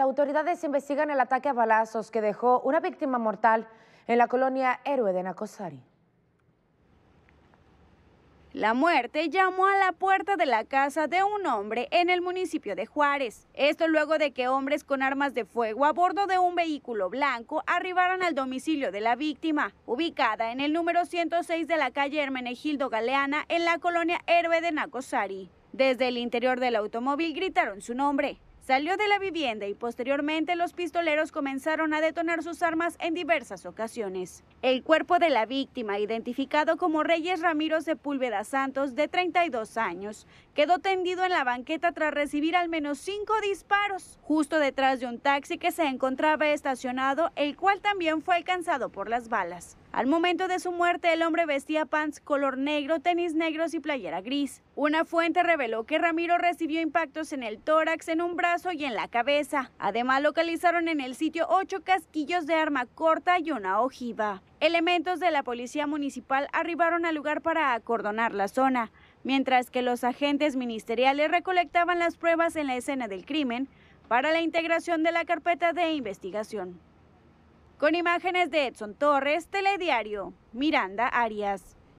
autoridades investigan el ataque a balazos que dejó una víctima mortal en la colonia Héroe de Nacosari. La muerte llamó a la puerta de la casa de un hombre en el municipio de Juárez. Esto luego de que hombres con armas de fuego a bordo de un vehículo blanco arribaran al domicilio de la víctima, ubicada en el número 106 de la calle Hermenegildo Galeana en la colonia Héroe de Nacosari. Desde el interior del automóvil gritaron su nombre salió de la vivienda y posteriormente los pistoleros comenzaron a detonar sus armas en diversas ocasiones. El cuerpo de la víctima, identificado como Reyes Ramiro Sepúlveda Santos, de 32 años, quedó tendido en la banqueta tras recibir al menos cinco disparos, justo detrás de un taxi que se encontraba estacionado, el cual también fue alcanzado por las balas. Al momento de su muerte, el hombre vestía pants color negro, tenis negros y playera gris. Una fuente reveló que Ramiro recibió impactos en el tórax, en un brazo y en la cabeza. Además, localizaron en el sitio ocho casquillos de arma corta y una ojiva. Elementos de la policía municipal arribaron al lugar para acordonar la zona. Mientras que los agentes ministeriales recolectaban las pruebas en la escena del crimen para la integración de la carpeta de investigación. Con imágenes de Edson Torres, Telediario, Miranda Arias.